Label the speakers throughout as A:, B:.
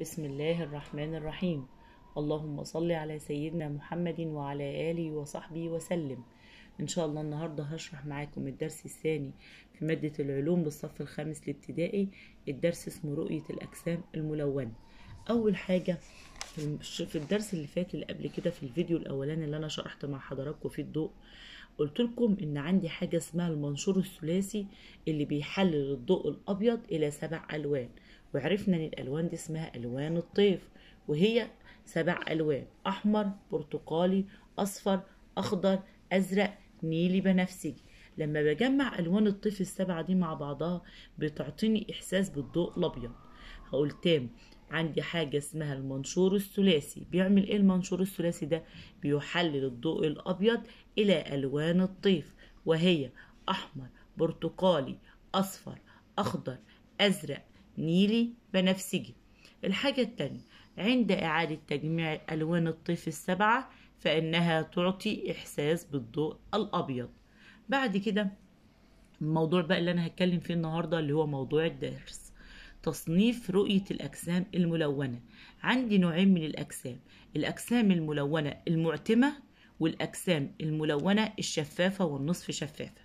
A: بسم الله الرحمن الرحيم اللهم صل على سيدنا محمد وعلى آله وصحبه وسلم إن شاء الله النهاردة هشرح معاكم الدرس الثاني في مادة العلوم بالصف الخامس الابتدائي الدرس اسمه رؤية الأجسام الملونة أول حاجة في الدرس اللي فات اللي قبل كده في الفيديو الأولاني اللي أنا شرحت مع حضراتكم فيه الضوء قلت لكم إن عندي حاجة اسمها المنشور الثلاثي اللي بيحلل الضوء الأبيض إلى سبع ألوان وعرفنا ان الالوان دي اسمها الوان الطيف وهي سبع الوان احمر برتقالي اصفر اخضر ازرق نيلي بنفسجي لما بجمع الوان الطيف السبعه دي مع بعضها بتعطيني احساس بالضوء الابيض هقول تاني عندي حاجة اسمها المنشور الثلاثي بيعمل ايه المنشور الثلاثي ده بيحلل الضوء الابيض الى الوان الطيف وهي احمر برتقالي اصفر اخضر ازرق نيلي بنفسجي الحاجة التانية عند إعادة تجميع ألوان الطيف السبعة فإنها تعطي إحساس بالضوء الأبيض بعد كده الموضوع بقى اللي أنا هتكلم فيه النهاردة اللي هو موضوع الدرس تصنيف رؤية الأجسام الملونة عندي نوعين من الأجسام الأجسام الملونة المعتمة والأجسام الملونة الشفافة والنصف شفافة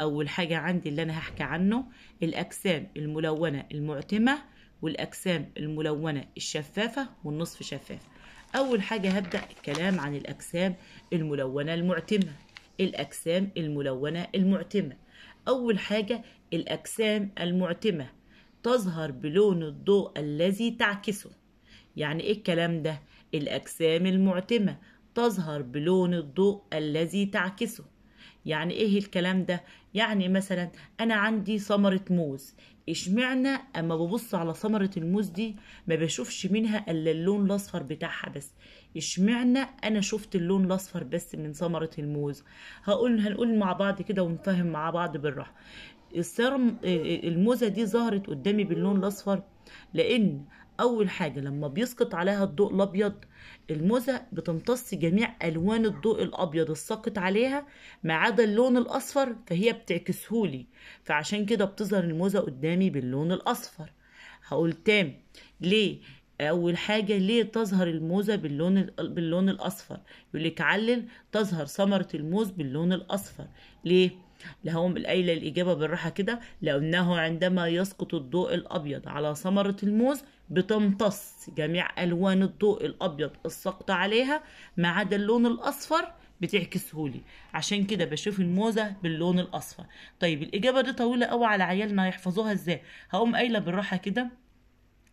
A: أول حاجة عندي اللي أنا هحكي عنه الأجسام الملونة المعتمة والأجسام الملونة الشفافة والنصف شفاف أول حاجة هبدأ الكلام عن الأجسام الملونة المعتمة الأجسام الملونة المعتمة أول حاجة الأجسام المعتمة تظهر بلون الضوء الذي تعكسه يعني إيه الكلام ده؟ الأجسام المعتمة تظهر بلون الضوء الذي تعكسه يعني ايه الكلام ده يعني مثلا انا عندي ثمره موز اشمعنى اما ببص على ثمره الموز دي ما بشوفش منها الا اللون الاصفر بتاعها بس اشمعنى انا شفت اللون الاصفر بس من ثمره الموز هقول هنقول مع بعض كده ونفهم مع بعض بالراحه الموزه دي ظهرت قدامي باللون الاصفر لان اول حاجه لما بيسقط عليها الضوء الابيض الموزة بتمتص جميع ألوان الضوء الأبيض الساقط عليها ما عدا اللون الأصفر فهي بتعكسهولي فعشان كده بتظهر الموزة قدامي باللون الأصفر هقول تام ليه أول حاجة ليه تظهر الموزة باللون باللون الأصفر يقولك علل تظهر ثمرة الموز باللون الأصفر ليه لهم الايله الإجابة بالراحة كده لأنه عندما يسقط الضوء الأبيض على ثمرة الموز بتمتص جميع ألوان الضوء الأبيض الساقط عليها ما عدا اللون الأصفر بتعكسهولي عشان كده بشوف الموزة باللون الأصفر طيب الإجابة دي طويلة قوي على عيالنا هيحفظوها إزاي هقوم قايلة بالراحة كده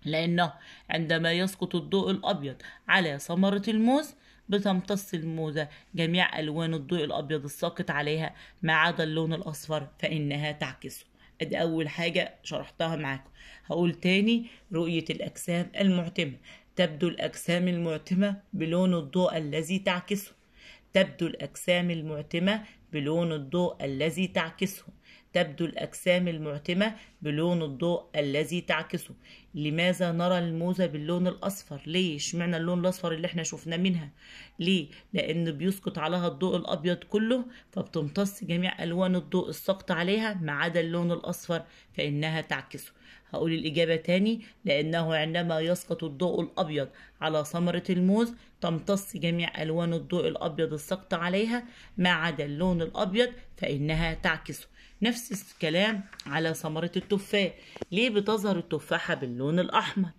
A: لأنه عندما يسقط الضوء الأبيض على ثمرة الموز بتمتص الموزة جميع ألوان الضوء الأبيض الساقط عليها ما عدا اللون الأصفر فإنها تعكسه ادي اول حاجه شرحتها معاكم هقول تاني رؤيه الاجسام المعتمه تبدو الاجسام المعتمه بلون الضوء الذي تعكسه تبدو الاجسام المعتمه بلون الضوء الذي تعكسه تبدو الأجسام المعتمة بلون الضوء الذي تعكسه لماذا نرى الموزة باللون الأصفر ليه اشمعنى اللون الأصفر اللي احنا شفناه منها ليه لأن بيسقط عليها الضوء الأبيض كله فبتمتص جميع ألوان الضوء السقط عليها ما عدا اللون الأصفر فإنها تعكسه هقول الإجابة تاني لأنه عندما يسقط الضوء الأبيض على ثمرة الموز تمتص جميع ألوان الضوء الأبيض السقط عليها ما عدا اللون الأبيض فإنها تعكسه نفس الكلام على ثمرة التفاح ليه بتظهر التفاحة باللون الأحمر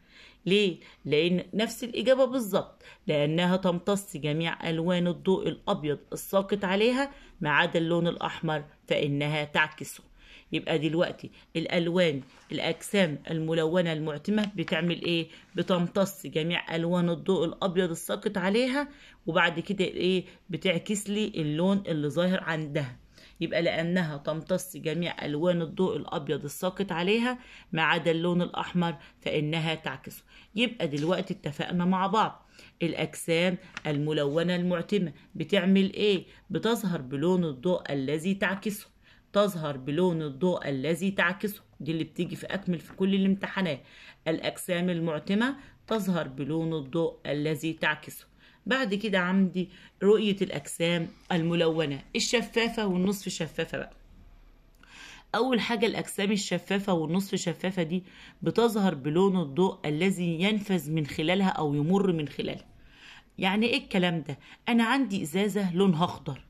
A: ليه؟ لأن نفس الإجابة بالظبط لأنها تمتص جميع ألوان الضوء الأبيض الساقط عليها ما عدا اللون الأحمر فإنها تعكسه يبقى دلوقتي الألوان الأجسام الملونة المعتمة بتعمل إيه؟ بتمتص جميع ألوان الضوء الأبيض الساقط عليها وبعد كده إيه؟ بتعكس لي اللون اللي ظاهر عندها يبقى لأنها تمتص جميع ألوان الضوء الأبيض الساقط عليها ما عدا اللون الأحمر فإنها تعكسه يبقى دلوقتي اتفقنا مع بعض الأجسام الملونة المعتمة بتعمل إيه؟ بتظهر بلون الضوء الذي تعكسه تظهر بلون الضوء الذي تعكسه دي اللي بتيجي في أكمل في كل الامتحانات الأجسام المعتمة تظهر بلون الضوء الذي تعكسه بعد كده عندي رؤية الأجسام الملونة الشفافة والنصف شفافة بقى أول حاجة الأجسام الشفافة والنصف شفافة دي بتظهر بلون الضوء الذي ينفذ من خلالها أو يمر من خلالها يعني إيه الكلام ده؟ أنا عندي إزازة لونها أخضر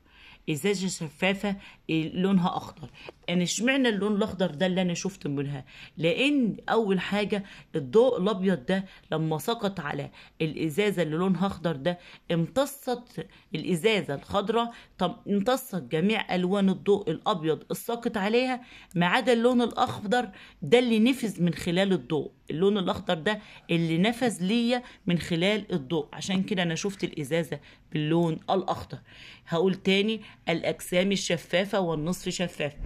A: إزازة شفافة إيه، لونها أخضر يعني اشمعنى اللون الاخضر ده اللي انا شفته منها لان اول حاجه الضوء الابيض ده لما سقط على الازازه اللي لونها اخضر ده امتصت الازازه الخضراء طب امتصت جميع الوان الضوء الابيض الساقط عليها ما عدا اللون الاخضر ده اللي نفذ من خلال الضوء اللون الاخضر ده اللي نفذ ليا من خلال الضوء عشان كده انا شفت الازازه باللون الاخضر هقول تاني الاجسام الشفافه والنصف شفافه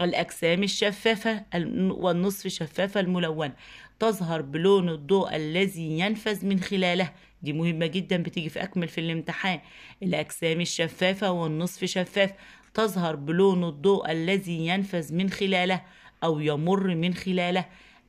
A: الأجسام الشفافة والنصف شفافة الملونة تظهر بلون الضوء الذي ينفذ من خلاله دي مهمة جدا بتيجي في أكمل في الامتحان الأجسام الشفافة والنصف شفاف تظهر بلون الضوء الذي ينفذ من خلاله أو يمر من خلاله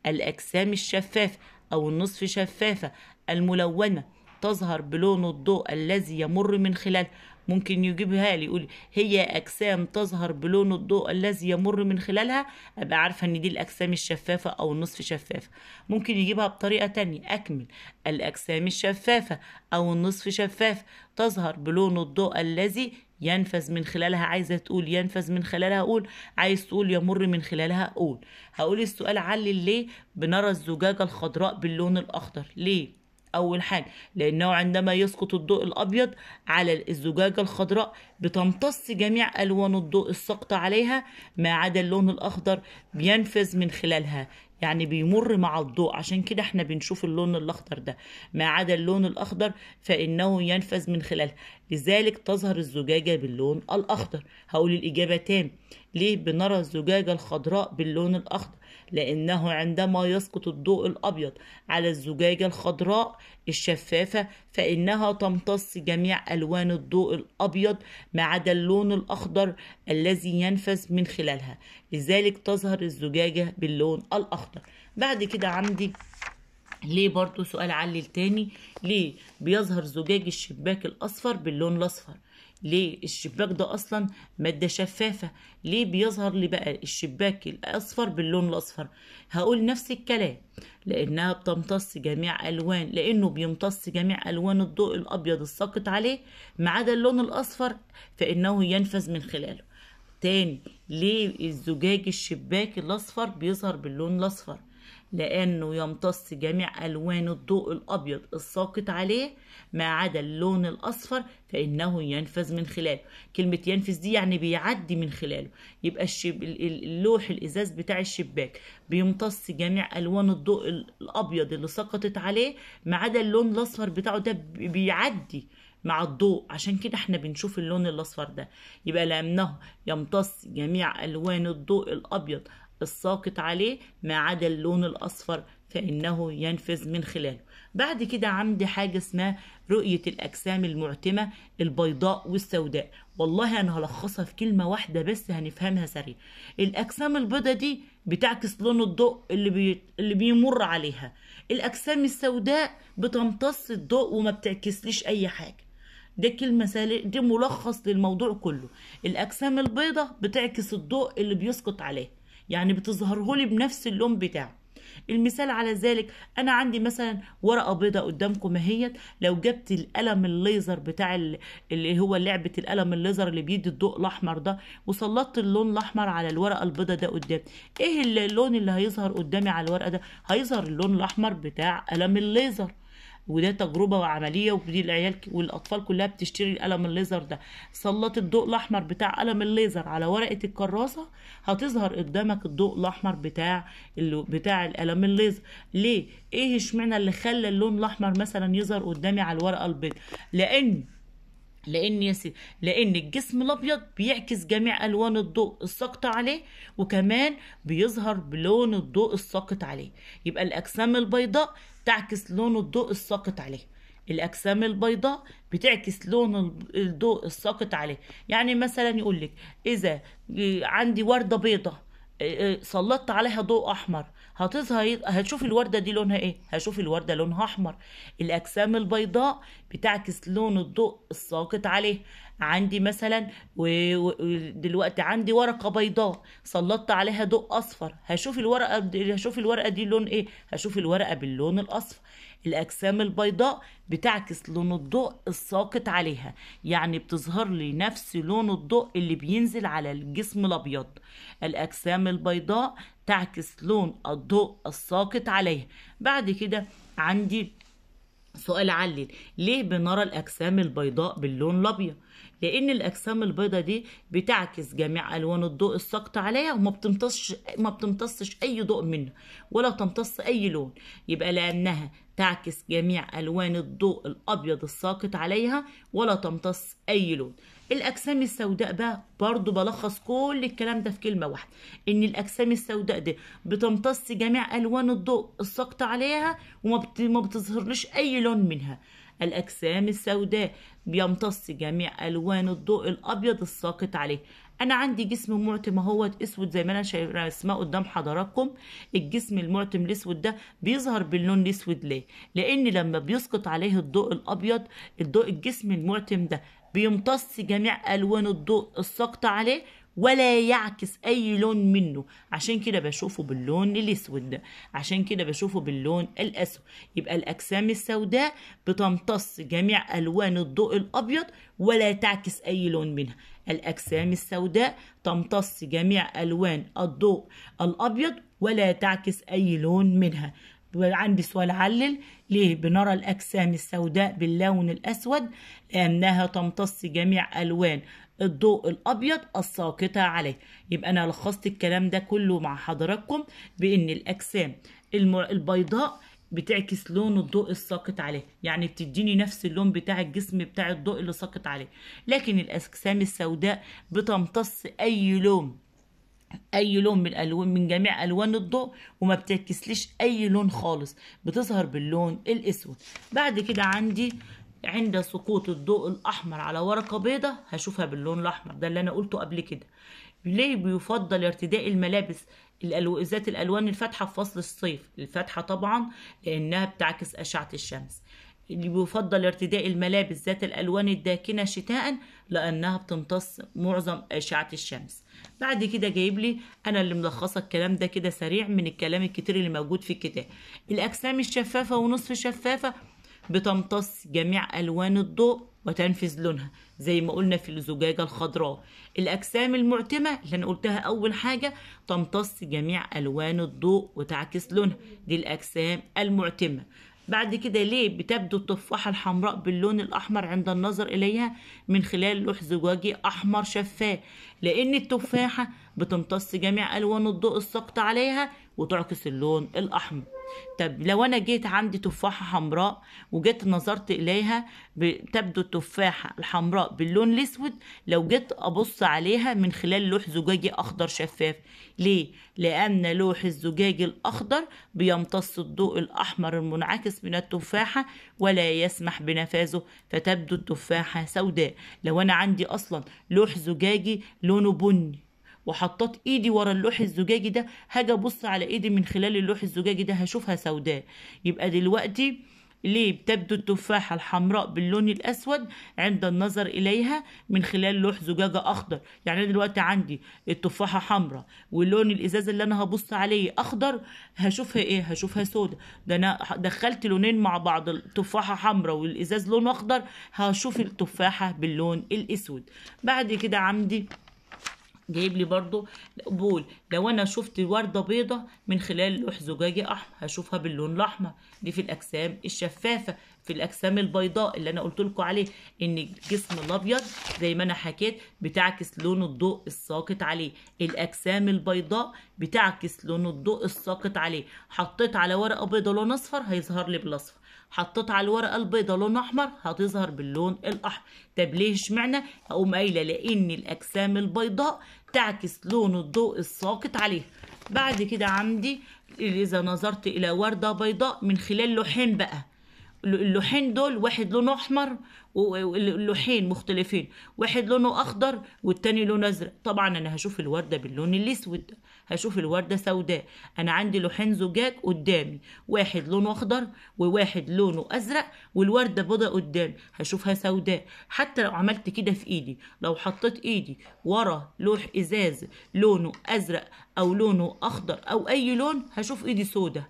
A: الأجسام الشفافة أو النصف شفافة الملونة تظهر بلون الضوء الذي يمر من خلالها ممكن يجيبها لي يقول هي اجسام تظهر بلون الضوء الذي يمر من خلالها ابقى عارفه ان دي الاجسام الشفافه او النصف شفافه ممكن يجيبها بطريقه تانية اكمل الاجسام الشفافه او النصف شفاف تظهر بلون الضوء الذي ينفذ من خلالها عايزه تقول ينفذ من خلالها اقول عايز تقول يمر من خلالها اقول هقول السؤال علل ليه بنرى الزجاجه الخضراء باللون الاخضر ليه أول حاجة لأنه عندما يسقط الضوء الأبيض على الزجاجة الخضراء بتمتص جميع ألوان الضوء الساقط عليها ما عدا اللون الأخضر بينفذ من خلالها يعني بيمر مع الضوء عشان كده احنا بنشوف اللون الاخضر ده ما عدا اللون الاخضر فانه ينفذ من خلالها لذلك تظهر الزجاجه باللون الاخضر هقول الاجابه تام ليه بنرى الزجاجه الخضراء باللون الاخضر لأنه عندما يسقط الضوء الأبيض على الزجاجة الخضراء الشفافة فإنها تمتص جميع ألوان الضوء الأبيض ما عدا اللون الأخضر الذي ينفذ من خلالها لذلك تظهر الزجاجة باللون الأخضر بعد كده عندي ليه برضو سؤال علل تاني ليه بيظهر زجاج الشباك الأصفر باللون الأصفر ليه الشباك ده أصلا مادة شفافة ليه بيظهر لي بقى الشباك الأصفر باللون الأصفر هقول نفس الكلام لأنها بتمتص جميع ألوان لأنه بيمتص جميع ألوان الضوء الأبيض الساقط عليه ما عدا اللون الأصفر فإنه ينفذ من خلاله تاني ليه الزجاج الشباك الأصفر بيظهر باللون الأصفر لأنه يمتص جميع ألوان الضوء الأبيض الساقط عليه ما عدا اللون الأصفر فإنه ينفذ من خلاله كلمة ينفذ دي يعني بيعدي من خلاله يبقى الشب... اللوح الإزاز بتاع الشباك بيمتص جميع ألوان الضوء الأبيض اللي سقطت عليه ما عدا اللون الأصفر بتاعه ده بيعدي مع الضوء عشان كده احنا بنشوف اللون الاصفر ده يبقى لانه يمتص جميع الوان الضوء الابيض الساقط عليه ما عدا اللون الأصفر فإنه ينفذ من خلاله بعد كده عندي حاجة اسمها رؤية الأجسام المعتمة البيضاء والسوداء والله أنا هلخصها في كلمة واحدة بس هنفهمها سريع الأجسام البيضاء دي بتعكس لون الضوء اللي, بي... اللي بيمر عليها الأجسام السوداء بتمتص الضوء وما بتعكسليش أي حاجة ده كلمة سهلة دي ملخص للموضوع كله الأجسام البيضاء بتعكس الضوء اللي بيسقط عليها يعني بتظهره لي بنفس اللون بتاعه المثال على ذلك انا عندي مثلا ورقه بيضاء قدامكم اهيت لو جبت القلم الليزر بتاع اللي هو لعبه القلم الليزر اللي بيدي الضوء الاحمر ده وسلطت اللون الاحمر على الورقه البيضاء ده قدام ايه اللون اللي هيظهر قدامي على الورقه ده هيظهر اللون الاحمر بتاع قلم الليزر وده تجربه وعمليه ودي العيال والاطفال كلها بتشتري القلم الليزر ده سلط الضوء الاحمر بتاع قلم الليزر على ورقه الكراسه هتظهر قدامك الضوء الاحمر بتاع اللي بتاع القلم الليزر ليه ايه اشمعنى اللي خلى اللون الاحمر مثلا يظهر قدامي على الورقه البيضاء لان لان يا سيدي لان الجسم الابيض بيعكس جميع الوان الضوء الساقط عليه وكمان بيظهر بلون الضوء الساقط عليه يبقى الاجسام البيضاء تعكس لون الضوء الساقط عليه الاجسام البيضاء بتعكس لون الضوء الساقط عليه يعني مثلا يقول لك اذا آه، عندي ورده بيضاء إيه، إيه، سلطت عليها ضوء احمر هتظهر إيه؟ هتشوف الورده دي لونها ايه هشوف الورده لونها احمر الاجسام البيضاء بتعكس لون الضوء الساقط عليه عندي مثلا ودلوقتي عندي ورقه بيضاء سلطت عليها ضوء اصفر هشوف الورقه هشوف الورقه دي لون ايه هشوف الورقه باللون الاصفر الأجسام البيضاء بتعكس لون الضوء الساقط عليها يعني بتظهر لي نفس لون الضوء اللي بينزل على الجسم الأبيض الأجسام البيضاء تعكس لون الضوء الساقط عليها بعد كده عندي سؤال علل ليه بنرى الاجسام البيضاء باللون الابيض لان الاجسام البيضاء دي بتعكس جميع الوان الضوء الساقطه عليها وما بتمتصش ما بتمتصش اي ضوء منها ولا تمتص اي لون يبقى لانها تعكس جميع الوان الضوء الابيض الساقط عليها ولا تمتص اي لون الاجسام السوداء بقى برضو بلخص كل الكلام ده في كلمه واحده ان الاجسام السوداء دي بتمتص جميع الوان الضوء الساقط عليها وما بتظهرلوش اي لون منها الاجسام السوداء بيمتص جميع الوان الضوء الابيض الساقط عليه انا عندي جسم معتم اهوت اسود زي ما انا اسماء قدام حضراتكم الجسم المعتم الاسود ده بيظهر باللون الاسود ليه لان لما بيسقط عليه الضوء الابيض الضوء الجسم المعتم ده بيمتص جميع ألوان الضوء الساقطة عليه ولا يعكس أي لون منه عشان كده بشوفه باللون الأسود عشان كده بشوفه باللون الأسود يبقى الأجسام السوداء بتمتص جميع ألوان الضوء الأبيض ولا تعكس أي لون منها الأجسام السوداء تمتص جميع ألوان الضوء الأبيض ولا تعكس أي لون منها عندي سؤال علل ليه بنرى الأجسام السوداء باللون الأسود لأنها تمتص جميع ألوان الضوء الأبيض الساقطة عليه يبقى أنا لخصت الكلام ده كله مع حضراتكم بإن الأجسام البيضاء بتعكس لون الضوء الساقط عليه يعني بتديني نفس اللون بتاع الجسم بتاع الضوء اللي ساقط عليه لكن الأجسام السوداء بتمتص أي لون اي لون من الوان من جميع الوان الضوء وما بتعكسليش اي لون خالص بتظهر باللون الاسود بعد كده عندي عند سقوط الضوء الاحمر على ورقه بيضة هشوفها باللون الاحمر ده اللي انا قلته قبل كده ليه بيفضل ارتداء الملابس ذات الالوان الفاتحه في فصل الصيف الفاتحه طبعا لانها بتعكس اشعه الشمس اللي بيفضل ارتداء الملابس ذات الألوان الداكنة شتاء لأنها بتمتص معظم أشعة الشمس بعد كده جايب لي أنا اللي ملخصة الكلام ده كده سريع من الكلام الكتير اللي موجود في الكتاب الأجسام الشفافة ونصف شفافة بتمتص جميع ألوان الضوء وتنفذ لونها زي ما قلنا في الزجاجة الخضراء الأجسام المعتمة اللي أنا قلتها أول حاجة تمتص جميع ألوان الضوء وتعكس لونها دي الأجسام المعتمة بعد كده ليه بتبدو التفاحة الحمراء باللون الأحمر عند النظر إليها من خلال لوح زجاجي أحمر شفاف لأن التفاحة بتمتص جميع ألوان الضوء الساقط عليها وتعكس اللون الأحمر طب لو انا جيت عندي تفاحه حمراء وجيت نظرت اليها تبدو التفاحه الحمراء باللون الاسود لو جيت ابص عليها من خلال لوح زجاجي اخضر شفاف ليه لان لوح الزجاج الاخضر بيمتص الضوء الاحمر المنعكس من التفاحه ولا يسمح بنفاذه فتبدو التفاحه سوداء لو انا عندي اصلا لوح زجاجي لونه بني وحطيت ايدي ورا اللوح الزجاجي ده هاجي ابص على ايدي من خلال اللوح الزجاجي ده هشوفها سوداء يبقى دلوقتي ليه بتبدو التفاحة الحمراء باللون الأسود عند النظر إليها من خلال لوح زجاجة أخضر يعني أنا دلوقتي عندي التفاحة حمراء واللون الإزاز اللي أنا هبص عليه أخضر هشوفها إيه هشوفها سودة ده أنا دخلت لونين مع بعض التفاحة حمراء والإزاز لون أخضر هشوف التفاحة باللون الأسود بعد كده عندي جايب لي برضو بول لو انا شفت وردة بيضة من خلال لوح زجاجي احمر هشوفها باللون الاحمر دي في الاجسام الشفافة في الاجسام البيضاء اللي انا قلت لكم عليه ان الجسم الابيض زي ما انا حكيت بتعكس لون الضوء الساقط عليه الاجسام البيضاء بتعكس لون الضوء الساقط عليه حطيت على ورقة بيضة لون اصفر هيظهر لي بالاصفر حطيت على الورقه البيضه لون احمر هتظهر باللون الاحمر طب ليه اشمعنى اقوم قايله لان الاجسام البيضاء تعكس لون الضوء الساقط عليها بعد كده عندي إذا نظرت إلى وردة بيضاء من خلال لوحين بقى اللوحين دول واحد لونه احمر واللوحين مختلفين واحد لونه اخضر والتاني لونه ازرق طبعا انا هشوف الورده باللون الاسود هشوف الورده سوداء انا عندي لوحين زجاج قدامي واحد لونه اخضر وواحد لونه ازرق والورده بيضاء قدامي هشوفها سوداء حتى لو عملت كده في ايدي لو حطيت ايدي ورا لوح ازاز لونه ازرق او لونه اخضر او اي لون هشوف ايدي سوداء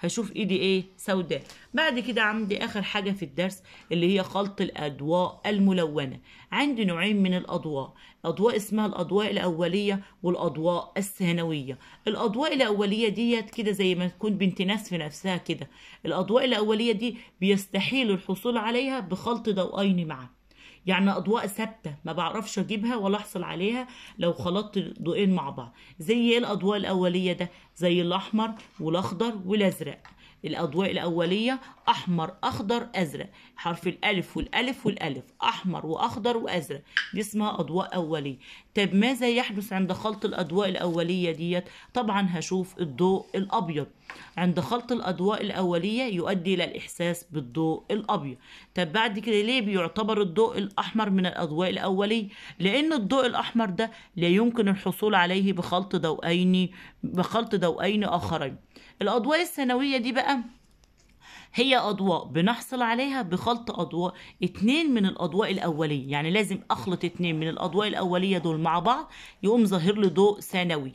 A: هشوف ايدي ايه سوداء بعد كده عندي اخر حاجه في الدرس اللي هي خلط الاضواء الملونه عندي نوعين من الاضواء اضواء اسمها الاضواء الاوليه والاضواء الثانويه الاضواء الاوليه ديت كده زي ما تكون بنت ناس في نفسها كده الاضواء الاوليه دي بيستحيل الحصول عليها بخلط ضوئين معا يعني اضواء ثابته ما بعرفش اجيبها ولا احصل عليها لو خلطت ضوئين مع بعض زي ايه الاضواء الاوليه ده زي الاحمر والاخضر والازرق الأضواء الأولية أحمر أخضر أزرق حرف الألف والألف والألف أحمر وأخضر وأزرق دي اسمها أضواء أولية طب ماذا يحدث عند خلط الأضواء الأولية ديت طبعا هشوف الضوء الأبيض عند خلط الأضواء الأولية يؤدي إلى الإحساس بالضوء الأبيض طب بعد كده ليه بيعتبر الضوء الأحمر من الأضواء الأولية لأن الضوء الأحمر ده لا يمكن الحصول عليه بخلط ضوئين بخلط ضوئين آخرين الاضواء الثانويه دي بقى هي اضواء بنحصل عليها بخلط اضواء اتنين من الاضواء الاوليه يعني لازم اخلط اتنين من الاضواء الاوليه دول مع بعض يقوم ظاهر لي ضوء ثانوي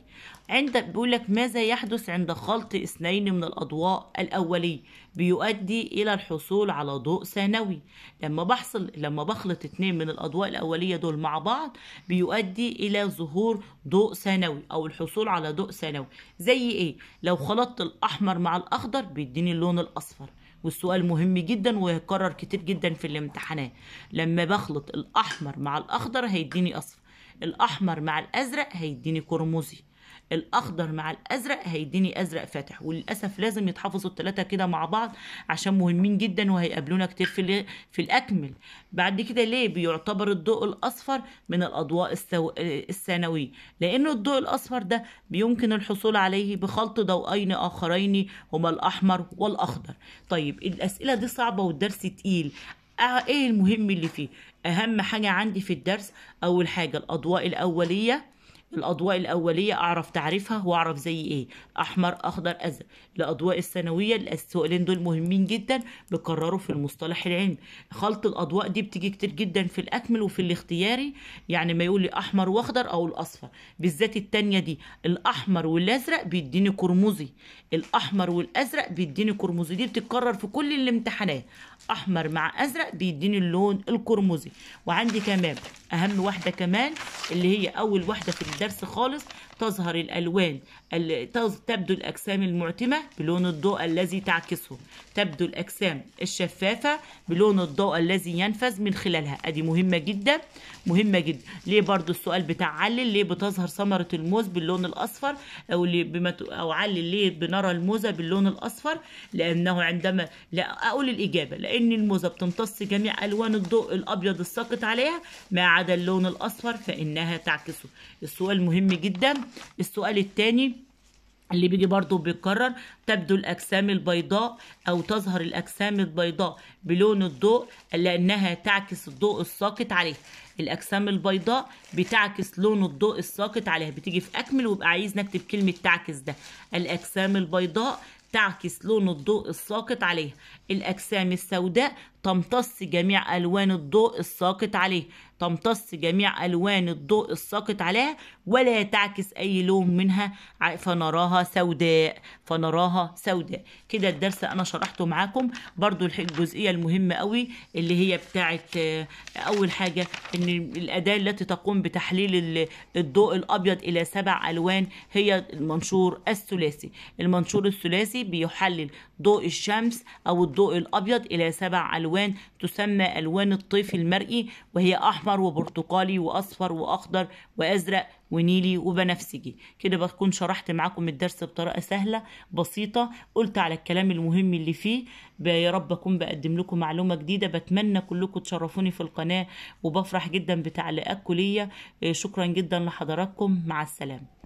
A: عند بيقول لك ماذا يحدث عند خلط اثنين من الاضواء الاولي بيؤدي الى الحصول على ضوء ثانوي لما بحصل لما بخلط اثنين من الاضواء الاوليه دول مع بعض بيؤدي الى ظهور ضوء ثانوي او الحصول على ضوء ثانوي زي ايه لو خلطت الاحمر مع الاخضر بيديني اللون الاصفر والسؤال مهم جدا ويكرر كتير جدا في الامتحانات لما بخلط الاحمر مع الاخضر هيديني اصفر الاحمر مع الازرق هيديني قرمزي الاخضر مع الازرق هيديني ازرق فاتح وللاسف لازم يتحافظوا الثلاثه كده مع بعض عشان مهمين جدا وهيقابلونا كتير في في الاكمل بعد كده ليه بيعتبر الضوء الاصفر من الاضواء السو... الثانويه لان الضوء الاصفر ده بيمكن الحصول عليه بخلط ضوئين اخرين هما الاحمر والاخضر طيب الاسئله دي صعبه والدرس تقيل ايه المهم اللي فيه اهم حاجه عندي في الدرس اول حاجه الاضواء الاوليه في الأضواء الأولية أعرف تعريفها وأعرف زي إيه أحمر أخضر أزرق الأضواء الثانوية السؤالين دول مهمين جدا بكرروا في المصطلح العلمي خلط الأضواء دي بتيجي كتير جدا في الأكمل وفي الاختياري يعني ما يقول لي أحمر وأخضر أو الأصفر بالذات التانية دي الأحمر والأزرق بيديني قرمزي الأحمر والأزرق بيديني قرمزي دي بتتكرر في كل الامتحانات أحمر مع أزرق بيديني اللون القرمزي وعندي كمان أهم واحدة كمان اللي هي أول واحدة في الدرس خالص تظهر الألوان تبدو الأجسام المعتمة بلون الضوء الذي تعكسه تبدو الأجسام الشفافة بلون الضوء الذي ينفذ من خلالها أدي مهمة جدا مهمة جدا ليه برضو السؤال بتاع علل ليه بتظهر ثمرة الموز باللون الأصفر أو بمت... أو علل ليه بنرى الموزة باللون الأصفر لأنه عندما لا أقول الإجابة لأن الموزة بتمتص جميع ألوان الضوء الأبيض الساقط عليها ما عدا اللون الأصفر فإن انها تعكسه السؤال مهم جدا السؤال الثاني اللي بيجي برضو بيتكرر تبدو الأجسام البيضاء أو تظهر الأجسام البيضاء بلون الضوء لأنها تعكس الضوء الساقط عليها الأجسام البيضاء بتعكس لون الضوء الساقط عليها بتيجي في أكمل ويبقى عايز نكتب كلمة تعكس ده الأجسام البيضاء تعكس لون الضوء الساقط عليها الأجسام السوداء تمتص جميع ألوان الضوء الساقط عليه تمتص جميع ألوان الضوء الساقط عليها ولا تعكس أي لون منها فنراها سوداء فنراها سوداء كده الدرس أنا شرحته معاكم برضو الجزئية المهمة قوي اللي هي بتاعة آه، أول حاجة إن الأداة التي تقوم بتحليل الضوء الأبيض إلى سبع ألوان هي المنشور الثلاثي المنشور الثلاثي بيحلل ضوء الشمس أو الضوء الأبيض إلى سبع ألوان تسمى ألوان الطيف المرئي وهي أحمر وبرتقالي وأصفر وأخضر وأزرق ونيلي وبنفسجي كده بكون شرحت معاكم الدرس بطريقه سهله بسيطه قلت على الكلام المهم اللي فيه يا رب اكون بقدم لكم معلومه جديده بتمنى كلكم تشرفوني في القناه وبفرح جدا بتعليقاتكم ليا آه، شكرا جدا لحضراتكم مع السلامه